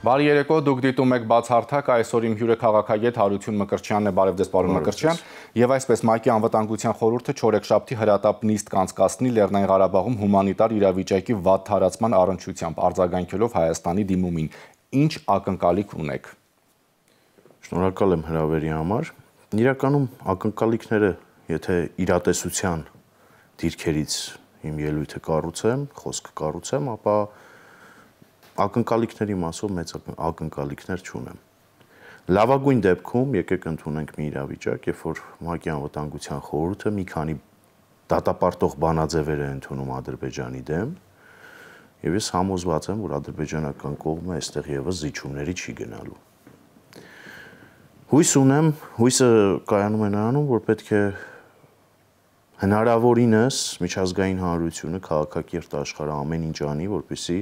Բարի երեկո, դուք դիտում եք բացարձակ այսօր իմ հյուրը քաղաքագետ Հարություն Մկրչյանն է, բարև ձեզ պարոն Մկրչյան, եւ այսպես ՄԱԿ-ի անվտանգության խորհուրդը չորեքշաբթի հրատապ նիստ կանցկացնի Լեռնային Ղարաբաղում հումանիտար իրավիճակի վատ տարածման առնչությամբ արձագանքելով Հայաստանի դիմումին։ Ինչ ակնկալիք ունեք։ Շնորհակալ եմ հրավերի համար։ Իրականում ակնկալիքները, եթե իրատեսության դիրքերից իմ ելույթը կառուցեմ, խոսքը կառուցեմ, ապա ակնկալիքների մասով մեծ ակնկալիքներ չունեմ։ Լավագույն դեպքում եկեք ընդունենք մի իրավիճակ, երբ որ ՄԱԿ-ի անվտանգության խորհուրդը մի քանի դատապարտող բանաձևեր է ընդունում Ադրբեջանի դեմ, եւ ես համոզված եմ, որ ադրբեջանական կողմը այստեղ եւս զիջումների չի գնալու։ Հույս ունեմ, հույսը կայանում է նրանում, որ պետք է հնարավորինս միջազգային հանրությունը, քաղաքակիրթ աշխարհը ամեն ինչ անի, որպեսզի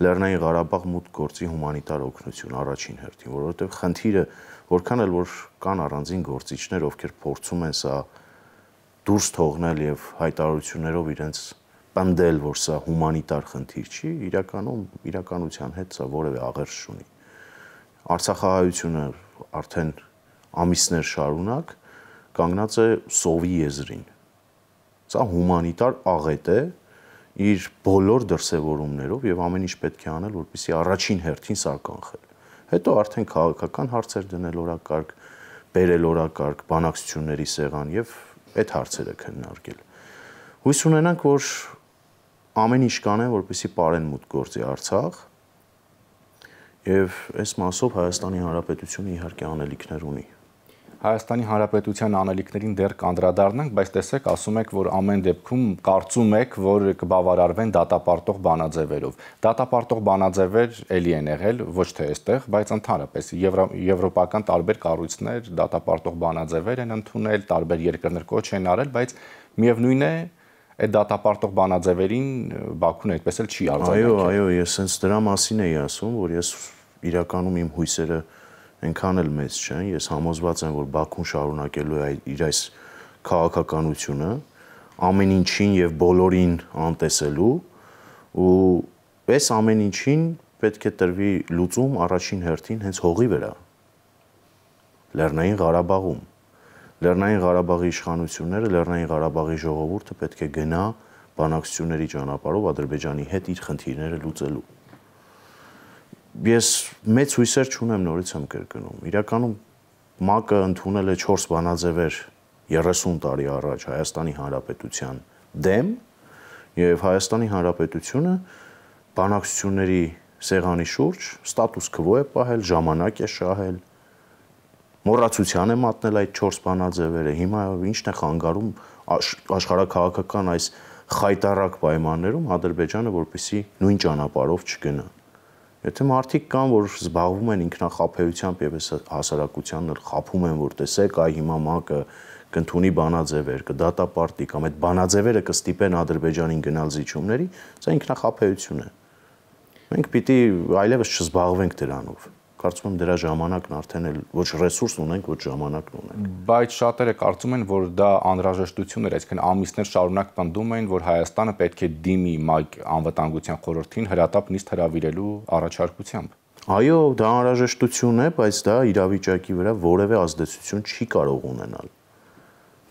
Լեռնային Ղարաբաղ մուտք գործի հումանիտար օգնություն առաջին հերթին, որովհետև խնդիրը որքան էլ որ կան առանձին գործիչներ, ովքեր փորձում են սա դուրս թողնել եւ հայտարարություններով իրենց պնդել, որ սա հումանիտար խնդիր չի, իրականում իրականության հետ սա որևէ աղերս չունի։ Արցախահայությունը արդեն ամիսներ շարունակ կանգնած է սովի եզրին։ Սա հումանիտար աղետ է, իր բոլոր դրսևորումներով եւ ամեն ինչ պետք է անել, որպեսզի առաջին հերթին սա կանխել։ Հետո արդեն քաղաքական հարցեր դնել օրակարգ, բերել օրակարգ, բանակցությունների սեղան եւ այդ հարցերը քննարկել։ Հույս ունենանք, որ ամեն ինչ կանեն, որպեսզի parent մուտք գործի Արցախ։ Եվ այս մասով Հայաստանի Հանրապետությունը իհարկե անելիքներ ունի։ Հայաստանի Հանրապետության անելիքներին դեռ կանդրադառնանք, բայց տեսեք, ասում եք, որ ամեն դեպքում կարծում եք, որ կբավարարվեն դատապարտող բանաձևերով։ Դատապարտող բանաձևեր ելի են եղել ոչ թե այստեղ, բայց ընդհանրապես եվրոպական տարբեր կառույցներ դատապարտող բանաձևեր են ընդունել, տարբեր երկրներ կոչ են արել, բայց միևնույն է, այդ դատապարտող բանաձևերին Բաքուն այդպես էլ չի արձանագրել։ Այո, այո, ես հենց դրա մասին էի ասում, որ ես իրականում իմ հույսերը այնքան էլ մեծ չեն։ Ես համոզված եմ, որ Բաքուն շարունակելու է իր այս քաղաքականությունը ամեն ինչին եւ բոլորին անտեսելու ու այս ամեն ինչին պետք է տրվի լուծում առաջին հերթին հենց հողի վրա։ Լեռնային Ղարաբաղում Լեռնային Ղարաբաղի իշխանությունները, Լեռնային Ղարաբաղի ժողովուրդը պետք է գնա բանակցությունների ճանապարհով Ադրբեջանի հետ իր խնդիրները լուծելու ես մեծ հույսեր չունեմ նորից եմ կրկնում։ Իրականում ՄԱԿ-ը ընդունել է 4 բանաձևեր 30 տարի առաջ Հայաստանի Հանրապետության դեմ եւ Հայաստանի Հանրապետությունը բանակցությունների սեղանի շուրջ ստատուս քվո է պահել, ժամանակ է շահել, մոռացության է մատնել այդ 4 բանաձևերը։ Հիմա ի՞նչն է խանգարում աշխարհակաղակական այս խայտարակ պայմաններում Ադրբեջանը, որպիսի նույն ճանապարհով չգնա։ Եթե մարդիկ կան, որ զբաղվում են ինքնախապեյությամբ եւ այս հասարակությանը խափում են, որ տեսեք, այ հիմա մակը կընդունի բանաձևեր, կդատապարտի կամ այդ բանաձևերը կստիպեն Ադրբեջանին գնալ զիջումների, սա ինքնախապեյություն է։ Մենք պիտի այլևս չզբաղվենք դրանով կարծում եմ դրա ժամանակն արդեն էլ ոչ ռեսուրս ունենք, ոչ ժամանակն ունենք։ Բայց շատերը կարծում են, որ դա անհրաժեշտություն էր, այսինքն ամիսներ շարունակ պնդում էին, որ Հայաստանը պետք է դիմի ՄԱԿ անվտանգության խորհրդին հրատապ նիստ հրավիրելու առաջարկությամբ։ Այո, դա անհրաժեշտություն է, բայց դա իրավիճակի վրա որևէ ազդեցություն չի կարող ունենալ։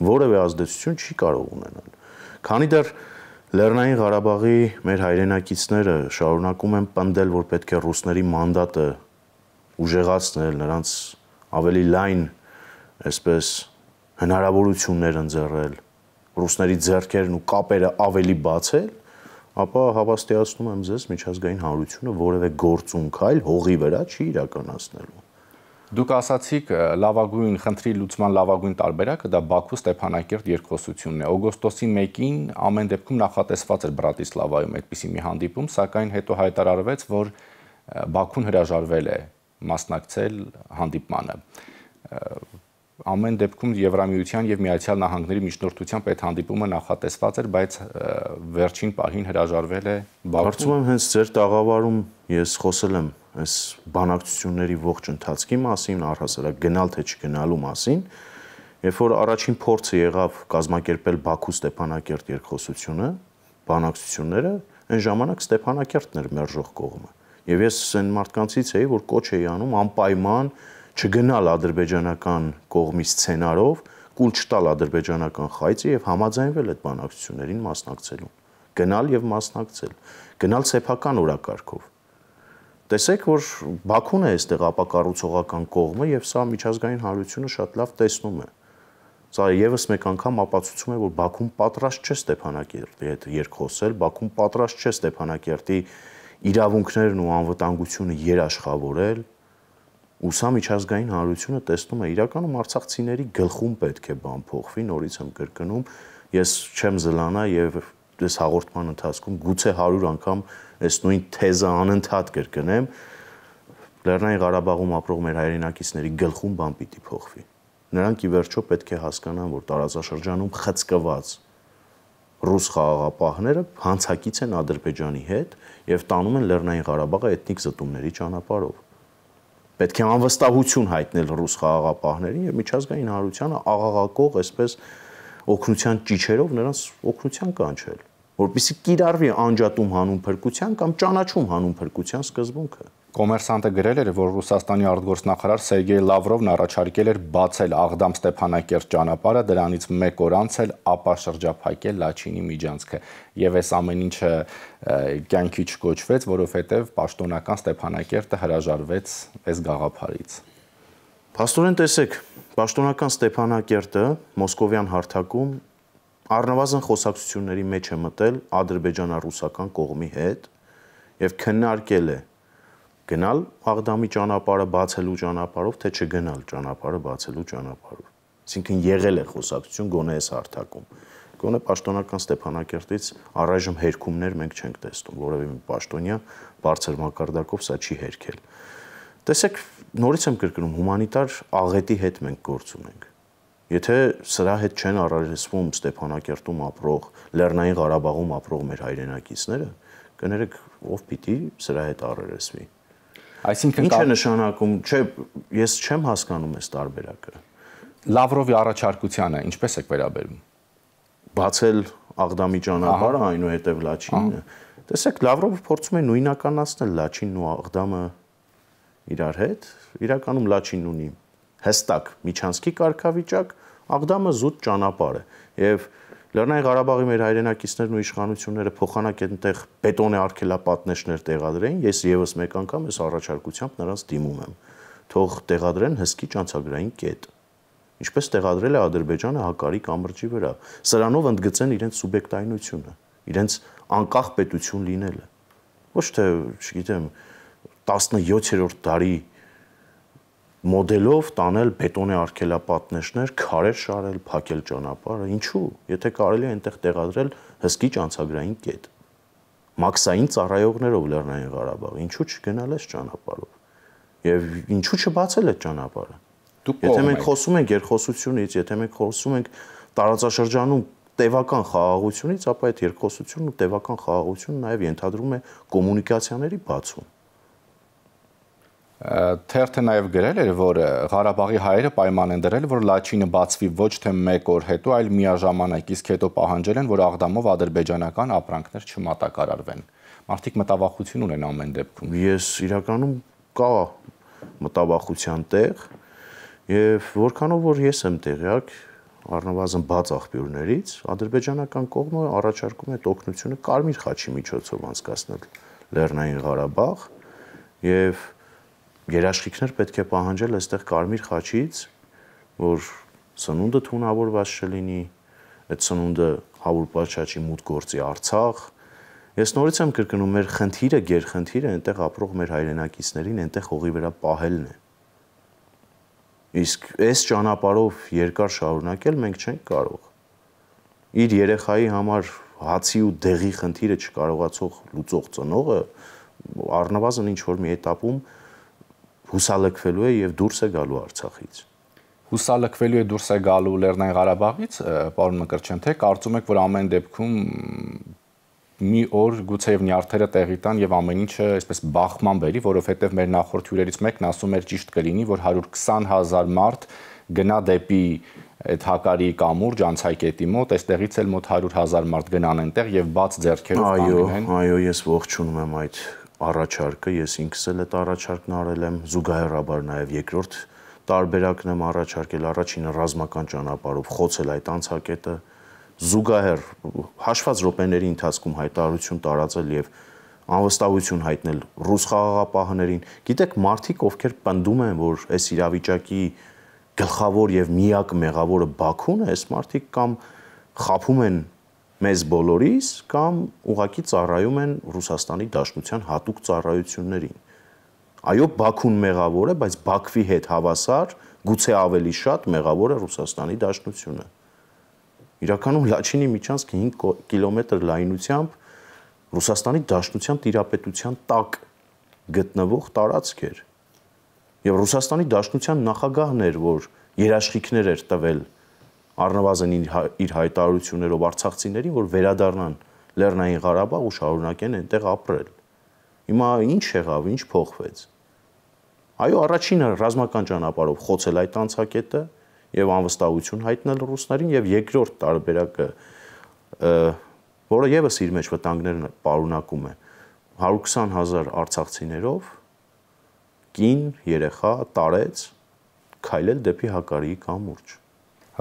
Որևէ ազդեցություն չի կարող ունենալ։ Քանի դեռ Լեռնային Ղարաբաղի մեր հայրենակիցները շարունակում են պնդել, որ պետք է ռուսների մանդատը ուժեղացնել, նրանց ավելի լայն այսպես հնարավորություններ ընձեռել, ռուսների ձեռքերն ու կապերը ավելի բացել, ապա հավաստիացնում եմ ձեզ միջազգային հանրությունը որևէ գործունք այլ հողի վրա չի իրականացնելու։ Դուք ասացիք լավագույն խնդրի լուծման լավագույն տարբերակը դա Բաքու Ստեփանակերտ երկխոսությունն է։ Օգոստոսի 1-ին ամեն դեպքում նախատեսված էր Բրատիսլավայում այդպիսի մի հանդիպում, սակայն հետո հայտարարվեց, որ Բաքուն հրաժարվել է մասնակցել հանդիպմանը ամեն դեպքում Եվրամիության եւ Միացյալ Նահանգների միջնորդությամբ այդ հանդիպումը նախատեսված էր, բայց վերջին պահին հրաժարվել է Բաքու։ Կարծում եմ հենց ձեր տաղավարում ես խոսել եմ այս բանակցությունների ողջ ընթացքի մասին, առհասարակ գնալ թե չգնալու մասին, երբ որ առաջին փորձը եղավ կազմակերպել Բաքու Ստեփանակերտ երկխոսությունը, բանակցությունները, այն ժամանակ Ստեփանակերտն էր մերժող կողմը Եվ ես այն մարդկանցից էի, որ կոչ էի անում անպայման չգնալ ադրբեջանական կողմի սցենարով, կուլ չտալ ադրբեջանական խայծի եւ համաձայնվել այդ բանակցություններին մասնակցելու։ Գնալ եւ մասնակցել։ Գնալ սեփական օրակարգով։ Տեսեք, որ Բաքուն է այստեղ ապակառուցողական կողմը եւ սա միջազգային հանրությունը շատ լավ տեսնում է։ Սա եւս մեկ անգամ ապացուցում է, որ Բաքուն պատրաստ չէ Ստեփանակերտի հետ երկխոսել, Բաքուն պատրաստ չէ Ստեփանակերտի իրավունքներն ու անվտանգությունը երաշխավորել, ու սա միջազգային հանրությունը տեսնում է, իրականում արցախցիների գլխում պետք է բան փոխվի, նորից եմ կրկնում, ես չեմ զլանա եւ այս հաղորդման ընթացքում գուցե 100 անգամ այս նույն թեզը անընդհատ կրկնեմ, Լեռնային Ղարաբաղում ապրող մեր հայրենակիցների գլխում բան պիտի փոխվի։ Նրանք ի վերջո պետք է հասկանան, որ տարածաշրջանում խցկված ռուս խաղաղապահները հանցակից են Ադրբեջանի հետ, եւ տանում են Լեռնային Ղարաբաղը էթնիկ զտումների ճանապարհով։ Պետք է անվստահություն հայտնել ռուս խաղաղապահներին եւ միջազգային հանրությանը աղաղակող այսպես օկնության ճիչերով նրանց օկնության կանչել, որպիսի կիրառվի անջատում հանուն փրկության կամ ճանաչում հանուն փրկության սկզբունքը։ Կոմերսանտը գրել էր, որ Ռուսաստանի արտգործնախարար Սերգեյ Լավրովն առաջարկել էր բացել Աղդամ-Ստեփանակերտ ճանապարհը, դրանից 1 օր անց էլ ապա շրջափակել Լաչինի միջանցքը։ Եվ այս ամեն ինչը կյանքի չկոչվեց, որովհետև պաշտոնական Ստեփանակերտը հրաժարվեց այս գաղափարից։ Պաստորեն տեսեք, պաշտոնական Ստեփանակերտը մոսկովյան հարթակում առնվազն խոսակցությունների մեջ է մտել ադրբեջանա-ռուսական կողմի հետ եւ քննարկել է գնալ Աղդամի ճանապարհը բացելու ճանապարհով, թե չգնալ ճանապարհը բացելու ճանապարհով։ Այսինքն եղել է խոսակցություն գոնե այս հարթակում։ Գոնե պաշտոնական Ստեփանակերտից առայժմ հերքումներ մենք չենք տեսնում, որևէ մի պաշտոնյա բարձր մակարդակով սա չի հերքել։ Տեսեք, նորից եմ կրկնում, հումանիտար աղետի հետ մենք գործ ունենք։ Եթե սրա հետ չեն առարեսվում Ստեփանակերտում ապրող, Լեռնային Ղարաբաղում ապրող մեր հայրենակիցները, կներեք, ով պիտի սրա հետ առերեսվի։ Այսինքն ինչ է նշանակում, չէ, ես չեմ հասկանում այս տարբերակը։ Լավրովի առաջարկությանը ինչպես եք վերաբերում։ Բացել Աղդամի ճանապարհը այնուհետև Լաչինը։ Տեսեք, Լավրովը փորձում է նույնականացնել Լաչինն ու Աղդամը իրար հետ, իրականում Լաչինն ունի հստակ միջանցքի կարգավիճակ, Աղդամը զուտ ճանապարհ է եւ Լեռնային Ղարաբաղի մեր հայրենակիցներն ու իշխանությունները փոխանակ այնտեղ բետոնե արգելապատնեշներ տեղադրեին, ես եւս մեկ անգամ այս առաջարկությամբ նրանց դիմում եմ։ Թող տեղադրեն հսկիչ անցագրային կետ, ինչպես տեղադրել է Ադրբեջանը հակարի կամրջի վրա։ Սրանով ընդգծեն իրենց սուբյեկտայինությունը, իրենց անկախ պետություն լինելը։ Ոչ թե, չգիտեմ, 17-րդ դարի մոդելով տանել բետոնե արկելապատնեշներ, քարեր շարել, փակել ճանապարհը, ինչու՞, եթե կարելի է այնտեղ տեղադրել հսկիչ անցագրային կետ։ Մաքսային ծառայողներով Լեռնային Ղարաբաղ, ինչու՞ չգնալ այս ճանապարհով։ Եվ ինչու՞ չբացել այդ ճանապարհը։ Եթե մենք խոսում ենք երկխոսությունից, եթե մենք խոսում ենք տարածաշրջանում տևական խաղաղությունից, ապա այդ երկխոսությունն ու տևական խաղաղությունը նաև ենթադրում է կոմունիկացիաների բացում թերթը նաև գրել էր, որ Ղարաբաղի հայերը պայման են դրել, որ Լաչինը բացվի ոչ թե 1 օր հետո, այլ միաժամանակ, իսկ հետո պահանջել են, որ աղդամով ադրբեջանական ապրանքներ չմատակարարվեն։ Մարդիկ մտավախություն ունեն ամեն դեպքում։ Ես իրականում կա մտավախության տեղ, եւ որքանով որ ես եմ տեղյակ առնվազն բաց աղբյուրներից, ադրբեջանական կողմը առաջարկում է օգնությունը Կարմիր խաչի միջոցով անցկացնել Լեռնային Ղարաբաղ եւ երաշխիքներ պետք է պահանջել այստեղ Կարմիր խաչից, որ սնունդը թունավորված չլինի, այդ սնունդը հավուրպար չաչի մուտ գործի Արցախ։ Ես նորից եմ կրկնում, մեր խնդիրը, գերխնդիրը այնտեղ ապրող մեր հայրենակիցներին այնտեղ հողի վրա պահելն է։ Իսկ այս ճանապարով երկար շարունակել մենք չենք կարող։ Իր երեխայի համար հացի ու դեղի խնդիրը չկարողացող լուծող ծնողը առնվազն ինչ որ մի этаպում հուսալքվելու է եւ դուրս է գալու Արցախից։ Հուսալքվելու է դուրս է գալու Լեռնային Ղարաբաղից, պարոն Մկրտչյան, թե կարծում եք, որ ամեն դեպքում մի օր գուցե եւ նյարդերը տեղի տան եւ ամեն ինչը այսպես բախման բերի, որովհետեւ մեր նախորդ հյուրերից մեկն ասում էր ճիշտ կլինի, որ 120.000 մարդ գնա դեպի այդ հակարի կամուրջ անցակետի մոտ, այստեղից էլ մոտ 100.000 մարդ գնան այնտեղ եւ բաց ձեռքերով կանեն։ Այո, այո, ես ողջունում եմ այդ առաջարկը, ես ինքս էլ այդ առաջարկն արել եմ, զուգահեռաբար նաև երկրորդ տարբերակն եմ առաջարկել, առաջինը ռազմական ճանապարհով խոցել այդ անցակետը, զուգահեռ հաշված րոպեների ընթացքում հայտարարություն տարածել եւ անվստահություն հայտնել ռուս խաղաղապահներին։ Գիտեք, մարդիկ, ովքեր պնդում են, որ այս իրավիճակի գլխավոր եւ միակ մեղավորը Բաքուն է, այս մարդիկ կամ խափում են մեզ բոլորիս կամ ուղակի ծառայում են Ռուսաստանի Դաշնության հատուկ ծառայություններին։ Այո, Բաքուն մեղավոր է, բայց Բաքվի հետ հավասար գուցե ավելի շատ մեղավոր է Ռուսաստանի Դաշնությունը։ Իրականում Լաչինի միջանցքը 5 կիլոմետր լայնությամբ Ռուսաստանի Դաշնության տիրապետության տակ գտնվող տարածք էր։ Եվ Ռուսաստանի Դաշնության նախագահն էր, որ երաշխիքներ էր տվել առնվազն հա- իր հայտարարություններով արցախցիներին, որ վերադառնան Լեռնային Ղարաբաղ ու շարունակեն այնտեղ ապրել։ Հիմա ինչ եղավ, ինչ փոխվեց։ Այո, առաջինը ռազմական ճանապարհով խոցել այդ անցակետը եւ անվստահություն հայտնել ռուսներին եւ երկրորդ տարբերակը որը եւս իր մեջ վտանգներ պարունակում է 120000 արցախցիներով կին երեխա տարեց քայլել դեպի հակարիի կամուրջ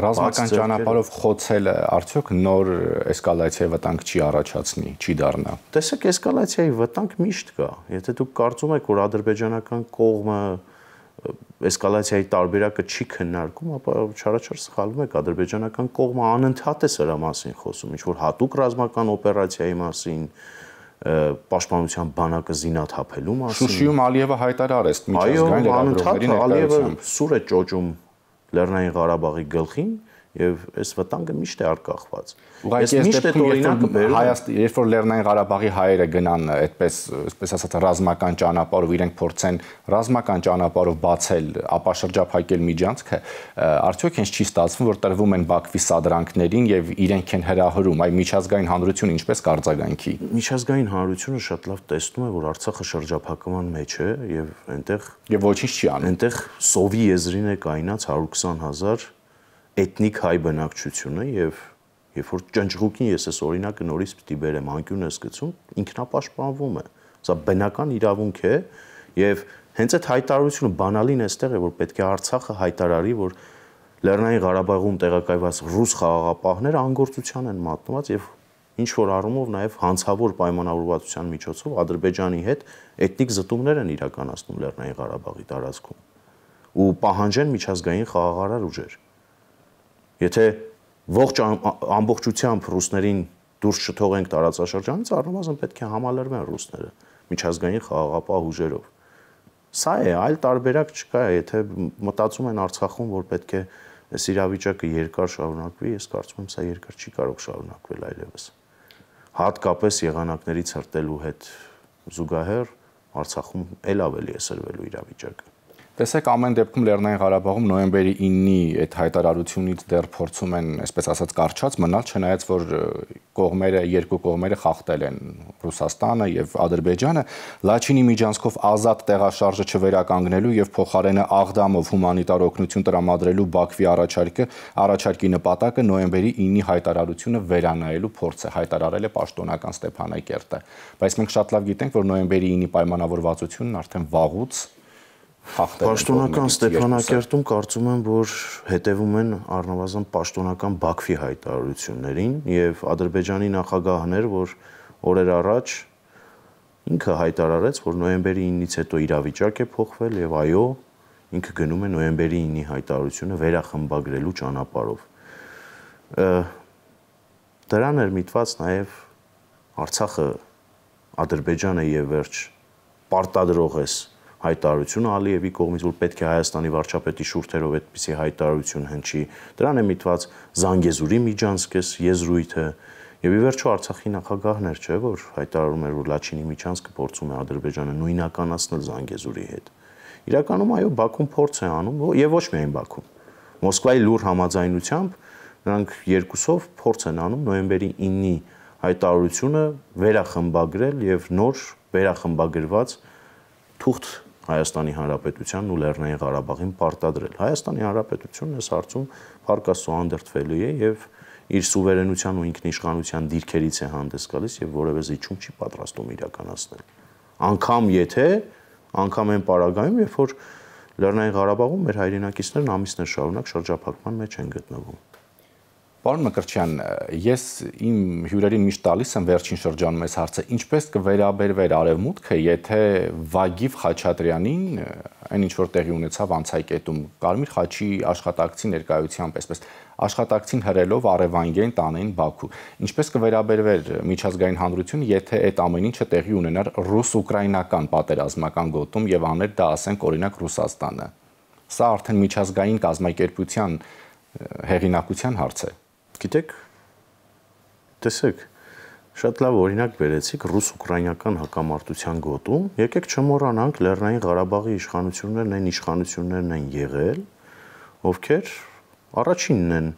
ռազմական ճանապարհով խոցելը արդյոք նոր էսկալացիայի վտանգ չի առաջացնի, չի դառնա։ Տեսեք, էսկալացիայի վտանգ միշտ կա։ Եթե դուք կարծում եք, որ ադրբեջանական կողմը էսկալացիայի տարբերակը չի քննարկում, ապա չարաչար սխալվում եք, ադրբեջանական կողմը անընդհատ է սրա մասին խոսում, ինչ որ հատուկ ռազմական օպերացիայի մասին, պաշտպանության բանակը զինաթափելու մասին։ Շուշիում Ալիևը հայտարարեց միջազգային լրագրողներին։ Այո, անընդհատ Ալիևը սուր է ճոճում Լեռնային Ղարաբաղի գլխին եւ այս վտանգը միշտ է արկախված։ Ուղղակի այս միշտ է օրինակը բերում Հայաստան, երբ որ Լեռնային Ղարաբաղի հայերը գնան այդպես, այսպես ասած, ռազմական ճանապարհով իրենք փորձեն ռազմական ճանապարհով բացել, ապա շրջափակել միջանցքը, արդյոք հենց չի ստացվում, որ տրվում են Բաքվի սադրանքներին եւ իրենք են հրահրում այ միջազգային հանրությունը ինչպես կարձագանքի։ Միջազգային հանրությունը շատ լավ տեսնում է, որ Արցախը շրջափակման մեջ է եւ այնտեղ եւ ոչինչ չի անում։ Այնտեղ սովի եզրին է կայնած 120 000 էթնիկ հայ բնակչությունը եւ երբ որ ճնճղուկին ես այս օրինակը նորից պիտի բերեմ անկյունը սկցում ինքնապաշտպանվում է սա բնական իրավունք է եւ հենց այդ հայտարարությունը բանալին էստեղ է որ պետք է Արցախը հայտարարի որ Լեռնային Ղարաբաղում տեղակայված ռուս խաղաղապահները անգործության են մատնված եւ ինչ որ առումով նաեւ հանցավոր պայմանավորվածության միջոցով Ադրբեջանի հետ էթնիկ զտումներ են իրականացնում Լեռնային Ղարաբաղի տարածքում ու պահանջեն միջազգային խաղաղարար ուժեր Եթե ողջ ամբողջությամբ ռուսներին դուրս չթողենք տարածաշրջանից, առնվազն պետք է համալրվեն ռուսները միջազգային խաղաղապահ ուժերով։ Սա է, այլ տարբերակ չկա, եթե մտածում են Արցախում, որ պետք է այս իրավիճակը երկար շարունակվի, ես կարծում եմ, սա երկար չի կարող շարունակվել այլևս։ Հատկապես եղանակներից հրտելու հետ զուգահեռ Արցախում ել ավելի է սրվելու իրավիճակը։ Տեսեք, ամեն դեպքում Լեռնային Ղարաբաղում նոյեմբերի 9-ի այդ հայտարարությունից դեռ փորձում են, այսպես ասած, կարճած մնալ, չնայած որ կողմերը, երկու կողմերը խախտել են Ռուսաստանը եւ Ադրբեջանը, Լաչինի միջանցքով ազատ տեղաշարժը չվերականգնելու եւ փոխարենը Աղդամով հումանիտար օգնություն տրամադրելու Բաքվի առաջարկը, առաջարկի նպատակը նոյեմբերի 9-ի հայտարարությունը վերանայելու փորձ է հայտարարել է պաշտոնական Ստեփանակերտը։ Բայց մենք շատ լավ գիտենք, որ նոյեմբերի 9-ի պայմանավորվածությունն արդեն վաղուց հաղթել։ Պաշտոնական Ստեփանակերտում կարծում եմ, որ հետևում են առնվազն պաշտոնական Բաքվի հայտարարություններին եւ Ադրբեջանի նախագահներ, որ օրեր առաջ ինքը հայտարարեց, որ նոյեմբերի 9-ից հետո իրավիճակ է փոխվել եւ այո, ինքը գնում է նոյեմբերի 9-ի հայտարարությունը վերախմբագրելու ճանապարհով։ Դրան էր միտված նաեւ Արցախը Ադրբեջանը եւ վերջ պարտադրող է հայտարարություն Ալիևի կողմից, որ պետք է Հայաստանի վարչապետի շուրթերով այդպիսի հայտարարություն հնչի։ Դրան է միտված Զանգեզուրի միջանցքես եզրույթը, Եվ ի վերջո Արցախի նախագահն էր, չէ՞, որ հայտարարում էր, որ Լաչինի միջանցքը փորձում է Ադրբեջանը նույնականացնել Զանգեզուրի հետ։ Իրականում այո, Բաքուն փորձ է անում, եւ ոչ միայն Բաքուն։ Մոսկվայի լուր համաձայնությամբ նրանք երկուսով փորձ են անում նոյեմբերի 9-ի հայտարարությունը վերախմբագրել եւ նոր վերախմբագրված թուղթ Հայաստանի Հանրապետությանն ու Լեռնային Ղարաբաղին պարտադրել։ Հայաստանի Հանրապետությունն այս հարցում հարկասո հանդերձվելու է եւ իր սուվերենության ու ինքնիշխանության դիրքերից է հանդես գալիս եւ որևէ զիջում չի պատրաստում իրականացնել։ Անկամ եթե, անկամ այն պարագայում, երբ որ Լեռնային Ղարաբաղում մեր հայրենակիցներն ամիսներ շարունակ շրջափակման մեջ են գտնվում։ Պարոն Մկրտչյան, ես իմ հյուրերին միշտ տալիս եմ վերջին շրջանում այս հարցը, ինչպես կվերաբերվեր արևմուտքը, եթե Վագիվ Խաչատրյանին այն ինչ որ տեղի ունեցավ անցայկետում Կարմիր Խաչի աշխատակցի ներկայությամբ, այսպես աշխատակցին հրելով Արևանգեն տանեն Բաքու։ Ինչպես կվերաբերվեր միջազգային հանրությունը, եթե այդ ամեն ինչը տեղի ունենար ռուս-ուկրաինական պատերազմական գոտում եւ աներ դա ասենք օրինակ Ռուսաստանը։ Սա արդեն միջազգային կազմակերպության հեղինակության հարց է։ Գիտեք, տեսեք, շատ լավ օրինակ բերեցիք ռուս-ուկրաինական հակամարտության գոտում։ Եկեք չմոռանանք Լեռնային Ղարաբաղի իշխանություններն այն իշխանություններն են եղել, ովքեր առաջինն են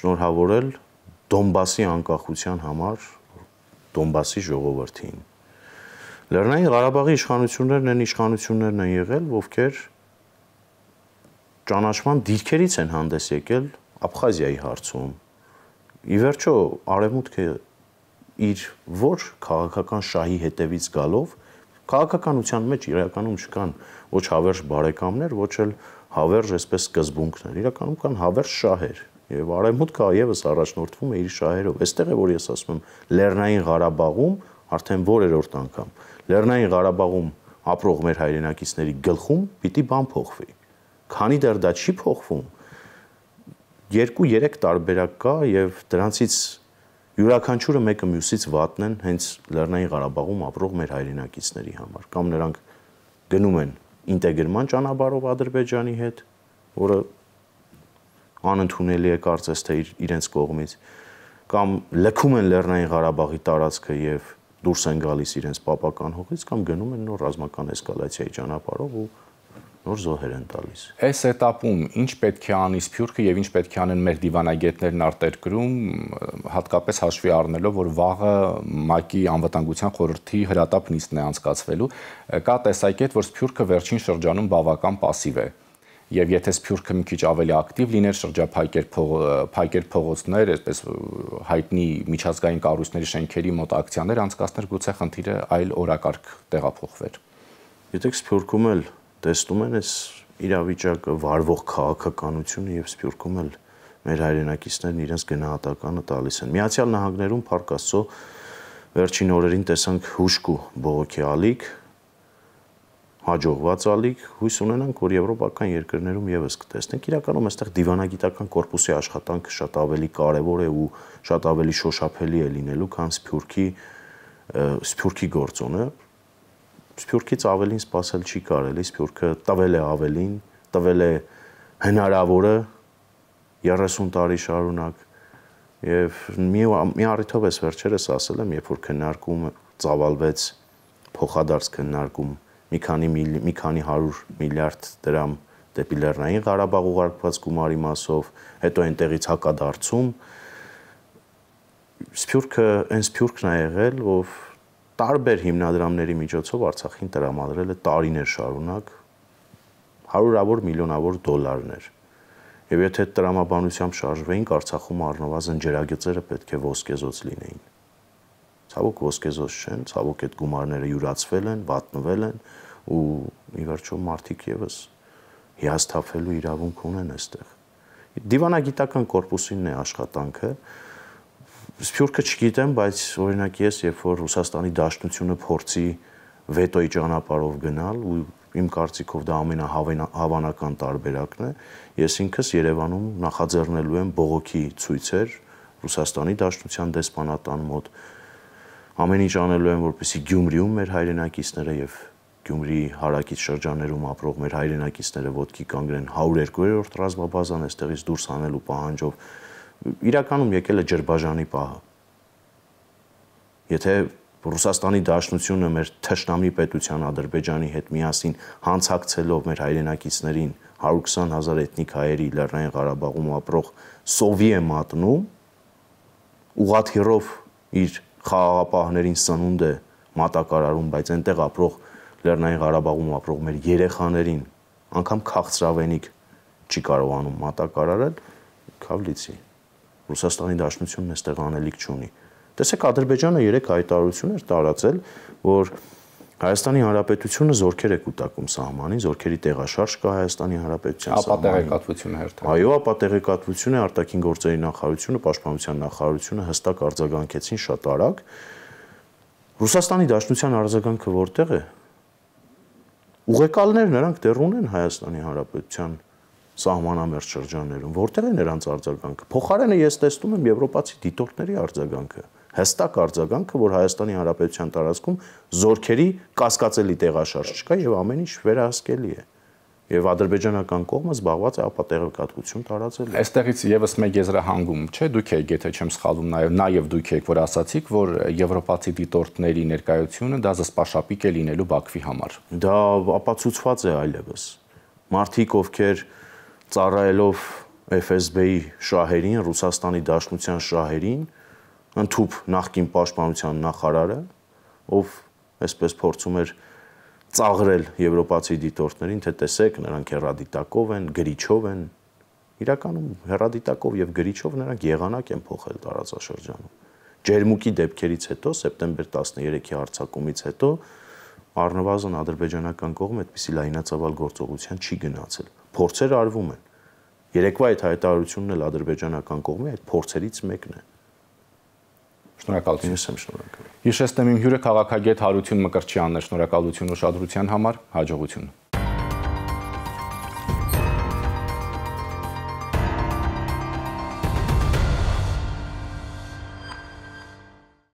շնորհավորել Դոնբասի անկախության համար Դոնբասի ժողովրդին։ Լեռնային Ղարաբաղի իշխանություններն են իշխանություններն են եղել, ովքեր ճանաչման դիրքերից են հանդես եկել Աբխազիայի հարցում, ի վերջո արևմուտքը իր որ քաղաքական շահի հետևից գալով քաղաքականության մեջ իրականում չկան ոչ հավերժ բարեկամներ, ոչ էլ հավերժ այսպես սկզբունքներ, իրականում կան հավերժ շահեր եւ արևմուտքը այևս առաջնորդվում է իր շահերով։ Այստեղ է որ ես ասում եմ Լեռնային Ղարաբաղում արդեն որերորդ անգամ Լեռնային Ղարաբաղում ապրող մեր հայրենակիցների գլխում պիտի բան փոխվի։ Քանի դեռ դա չի փոխվում, 2-3 տարբերակ կա եւ դրանցից յուրաքանչյուրը մեկը մյուսից վատն են հենց Լեռնային Ղարաբաղում ապրող մեր հայրենակիցների համար կամ նրանք գնում են ինտեգրման ճանապարհով Ադրբեջանի հետ, որը անընդունելի է կարծես թե իր, իրենց կողմից կամ լքում են Լեռնային Ղարաբաղի տարածքը եւ դուրս են գալիս իրենց պապական հողից կամ գնում են նոր ռազմական էսկալացիայի ճանապարհով ու նոր զոհեր են տալիս։ Այս этаպում ինչ պետք է անի Սփյուռքը եւ ինչ պետք է անեն մեր դիվանագետներն արտերկրում, հատկապես հաշվի առնելով, որ վաղը ՄԱԿ-ի անվտանգության խորհրդի հրատապ նիստն է անցկացվելու, կա տեսակետ, որ Սփյուռքը վերջին շրջանում բավական пассив է եւ եթե Սփյուռքը մի քիչ ավելի ակտիվ լիներ շրջափայկեր փայկեր փողոցներ, այսպես հայտնի միջազգային կառույցների շենքերի մոտ ակցիաներ անցկացներ, գուցե խնդիրը այլ օրակարգ տեղափոխվեր։ Գիտեք, Սփյուռքում էլ տեսնում են այս իրավիճակը, վարվող քաղաքականությունը եւ Սփյուռքում էլ մեր հայրենակիցներն իրենց գնահատականը տալիս են։ Միացյալ Նահանգներում Փարք Աստծո վերջին օրերին տեսանք հուշկու բողոքի ալիք, հաջողված ալիք, հույս ունենանք, որ եվրոպական երկրներում եւս կտեսնենք։ Իրականում այստեղ դիվանագիտական կորպուսի աշխատանքը շատ ավելի կարեւոր է ու շատ ավելի շոշափելի է լինելու, քան Սփյուռքի Սփյուռքի գործոնը, Սփյուռքից ավելին սпасել չի կարելի։ Սփյուռքը տվել է ավելին, տվել է հնարավորը 30 տարի շարունակ։ Եվ մի մի առիթով էս վերջերս ասել եմ, երբ որ քննարկում ծավալվեց փոխադարձ քննարկում մի քանի մի քանի 100 միլիարդ դրամ դեպի Լեռնային Ղարաբաղ ուղարկված գումարի մասով, հետո այնտեղից հակադարձում Սփյուռքը այն Սփյուռքն է եղել, ով տարբեր հիմնադրամների միջոցով Արցախին տրամադրել է տարիներ շարունակ հարյուրավոր միլիոնավոր դոլարներ։ Եվ եթե տրամաբանությամբ շարժվեինք Արցախում առնվազն ջրագծերը պետք է ոսկեզոց լինեին։ Ցավոք ոսկեզոց չեն, ցավոք այդ գումարները յուրացվել են, վատնվել են ու ի վերջո մարդիկ եւս հիասթափելու իրավունք ունեն այստեղ։ Դիվանագիտական կորպուսինն է աշխատանքը, Սփյուռքը չգիտեմ, բայց օրինակ ես երբ որ Ռուսաստանի Դաշնությունը փորձի վետոյի ճանապարհով գնալ ու իմ կարծիքով դա ամենահավանական տարբերակն է, ես ինքս Երևանում նախաձեռնելու եմ բողոքի ցույցեր Ռուսաստանի Դաշնության դեսպանատան մոտ։ Ամեն ինչ անելու եմ, որպեսզի Գյումրիում մեր հայրենակիցները եւ Գյումրի հարակից շրջաններում ապրող մեր հայրենակիցները ոտքի կանգնեն 102-րդ ռազմաբազան այստեղից դուրս անելու պահանջով իրականում եկել է ջրբաժանի պահը։ Եթե Ռուսաստանի Դաշնությունը մեր թշնամի պետության Ադրբեջանի հետ միասին հանցակցելով մեր հայրենակիցներին 120.000 էթնիկ հայերի Լեռնային Ղարաբաղում ապրող սովի է մատնում, ուղաթիրով իր խաղաղապահներին սնունդ է մատակարարում, բայց այնտեղ ապրող Լեռնային Ղարաբաղում ապրող մեր երեխաներին անգամ քաղցրավենիք չի կարողանում մատակարարել, քավ լիցի։ Ռուսաստանի Դաշնությունն էստեղ անելիք չունի։ Տեսեք Ադրբեջանը երեք հայտարարություն էր տարածել, որ Հայաստանի Հանրապետությունը զորքեր է կուտակում սահմանին, զորքերի տեղաշարժ կա Հայաստանի Հանրապետության սահմանին։ Ապատեղեկատվություն հերթա։ Այո, ապատեղեկատվությունը, արտաքին գործերի նախարարությունը, պաշտպանության նախարարությունը հստակ արձագանքեցին շատ արագ։ Ռուսաստանի Դաշնության արձագանքը որտեղ է։ Ուղեկալներ նրանք դեռ ունեն Հայաստանի Հանրապետության սահմանամերձ շրջաններում, որտեղ է նրանց արձագանքը։ Փոխարենը ես տեսնում եմ եվրոպացի դիտորդների արձագանքը հստակ արձագանքը, որ Հայաստանի Հանրապետության տարածքում զորքերի կասկածելի տեղաշարժ չկա եւ ամեն ինչ վերահսկելի է։ Եվ ադրբեջանական կողմը զբաղված է ապատեղեկատվություն տարածելու։ Այստեղից եւս մեկ եզրահանգում, չէ՞, դուք եք, եթե չեմ սխալվում, նաեւ նաեւ դուք եք, որ ասացիք, որ եվրոպացի դիտորդների ներկայությունը դա զսպաշապիկ է լինելու Բաքվի համար։ Դա ապացուցված է այլևս։ Մարտիկ ովքեր և ծառայելով FSB-ի շահերին, Ռուսաստանի Դաշնության շահերին, ընդհուպ նախկին պաշտպանության նախարարը, ով այսպես փորձում էր ծաղրել եվրոպացի դիտորդներին, թե տեսեք, նրանք հերադիտակով են, գրիչով են։ Իրականում հերադիտակով եւ գրիչով նրանք եղանակ են փոխել տարածաշրջանում։ Ջերմուկի դեպքերից հետո սեպտեմբեր 13-ի հարձակումից հետո առնվազն ադրբեջանական կողմը այդպիսի լայնածավալ գործողության չի գնացել Փորձեր արվում են։ Երեկվա այդ հայտարարությունն էլ ադրբեջանական կողմի այդ փորձերից մեկն է։ Շնորհակալություն։ Ես եմ շնորհակալ։ Ես շեստեմ իմ հյուրը քաղաքագետ Հարություն Մկրտչյանն է, շնորհակալություն ուշադրության համար, հաջողություն։